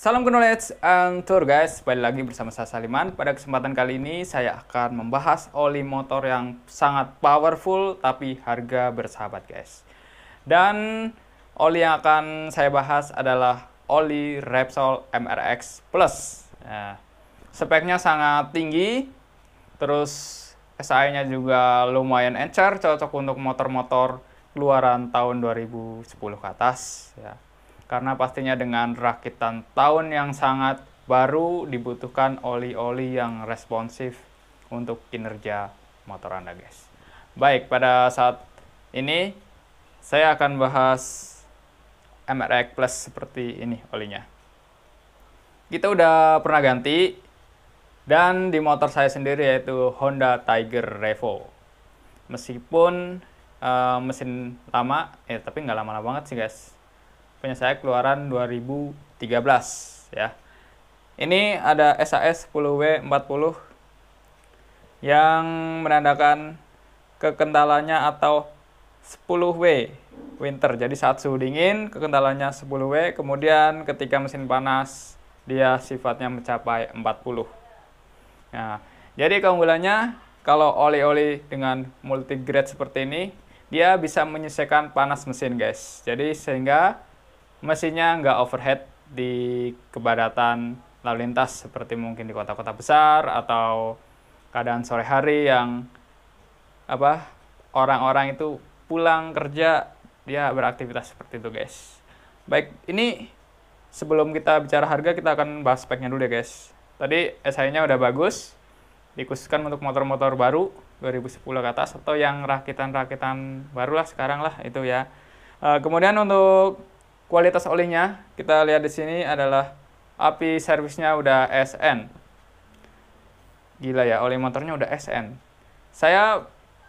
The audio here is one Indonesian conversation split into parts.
Salam knowledge and tour guys, kembali lagi bersama saya Saliman. Pada kesempatan kali ini saya akan membahas oli motor yang sangat powerful tapi harga bersahabat guys. Dan oli yang akan saya bahas adalah oli Repsol MRX Plus. Nah, speknya sangat tinggi, terus SI-nya juga lumayan encer, cocok untuk motor-motor keluaran tahun 2010 ke atas ya karena pastinya dengan rakitan tahun yang sangat baru dibutuhkan oli-oli yang responsif untuk kinerja motor Anda guys. Baik, pada saat ini saya akan bahas MRX Plus seperti ini olinya. Kita udah pernah ganti dan di motor saya sendiri yaitu Honda Tiger Revo. Meskipun uh, mesin lama, eh tapi nggak lama-lama banget sih guys punya saya keluaran 2013 ya. Ini ada SAS 10W40 yang menandakan kekentalannya atau 10W winter. Jadi saat suhu dingin kekentalannya 10W, kemudian ketika mesin panas dia sifatnya mencapai 40. Nah, ya, jadi keunggulannya kalau oli-oli dengan multigrade seperti ini, dia bisa menyesuaikan panas mesin guys. Jadi sehingga mesinnya nggak overhead di kepadatan lalu lintas seperti mungkin di kota-kota besar atau keadaan sore hari yang apa orang-orang itu pulang kerja dia beraktivitas seperti itu guys baik ini sebelum kita bicara harga kita akan bahas speknya dulu ya guys tadi SI nya udah bagus dikhususkan untuk motor-motor baru 2010 ke atas atau yang rakitan-rakitan barulah sekarang lah itu ya eh, kemudian untuk kualitas olinya kita lihat di sini adalah api servisnya udah SN. Gila ya, oli motornya udah SN. Saya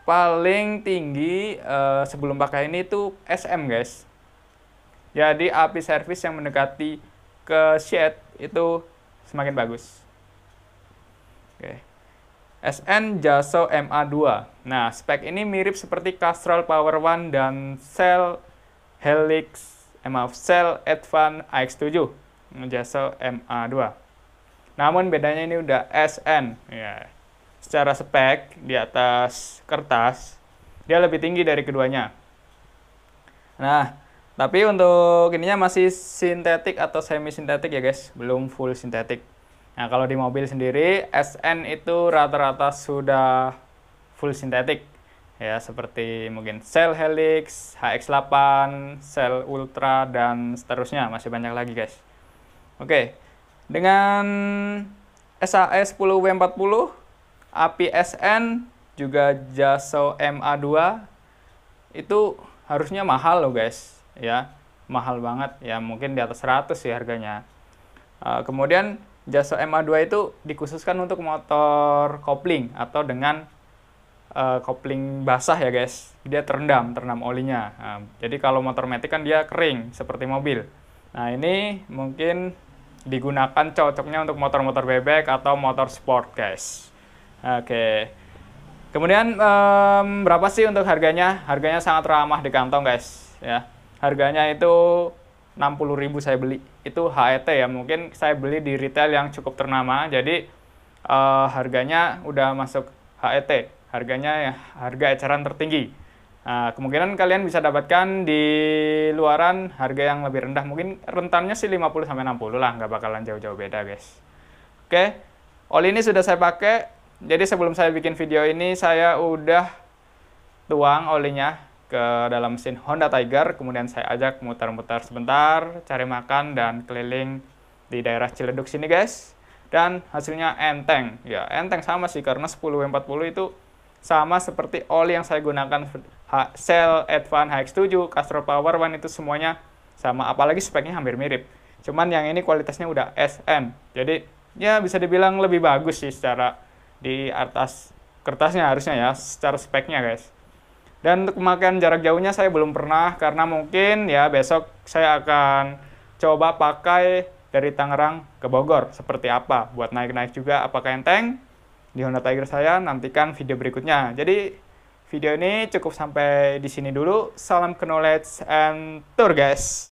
paling tinggi uh, sebelum pakai ini itu SM guys. Jadi api servis yang mendekati ke shed itu semakin bagus. Oke. SN Jaso MA2. Nah, spek ini mirip seperti Castrol Power One dan Cell Helix MA Cell Advan AX7 jasa MA2 namun bedanya ini udah SN ya secara spek di atas kertas dia lebih tinggi dari keduanya nah tapi untuk ininya masih sintetik atau semi sintetik ya guys belum full sintetik nah kalau di mobil sendiri SN itu rata-rata sudah full sintetik ya seperti mungkin Cell Helix, HX8, Cell Ultra dan seterusnya masih banyak lagi guys. Oke, dengan SAS 10W40, APSN juga Jaso MA2 itu harusnya mahal loh guys, ya mahal banget ya mungkin di atas 100 sih harganya. Eh, kemudian Jaso MA2 itu dikhususkan untuk motor kopling atau dengan Eh, kopling basah ya guys dia terendam terendam olinya nah, jadi kalau motor metik kan dia kering seperti mobil nah ini mungkin digunakan cocoknya untuk motor-motor bebek atau motor sport guys oke kemudian um, berapa sih untuk harganya harganya sangat ramah di kantong guys ya harganya itu 60.000 saya beli itu HET ya mungkin saya beli di retail yang cukup ternama jadi uh, harganya udah masuk HET harganya ya, harga eceran tertinggi. Nah, kemungkinan kalian bisa dapatkan di luaran harga yang lebih rendah. Mungkin rentannya sih 50 sampai 60 lah, nggak bakalan jauh-jauh beda, guys. Oke. Oli ini sudah saya pakai. Jadi sebelum saya bikin video ini saya udah tuang olinya ke dalam mesin Honda Tiger, kemudian saya ajak muter-muter sebentar, cari makan dan keliling di daerah Ciledug sini, guys. Dan hasilnya enteng. Ya, enteng sama sih karena 10W40 itu sama seperti oli yang saya gunakan Cell Advance HX7, Castro Power One itu semuanya sama apalagi speknya hampir mirip. Cuman yang ini kualitasnya udah SM. Jadi ya bisa dibilang lebih bagus sih secara di atas kertasnya harusnya ya, secara speknya guys. Dan untuk pemakaian jarak jauhnya saya belum pernah karena mungkin ya besok saya akan coba pakai dari Tangerang ke Bogor seperti apa buat naik-naik juga apakah enteng di Honda Tiger saya. Nantikan video berikutnya. Jadi video ini cukup sampai di sini dulu. Salam knowledge and tour guys.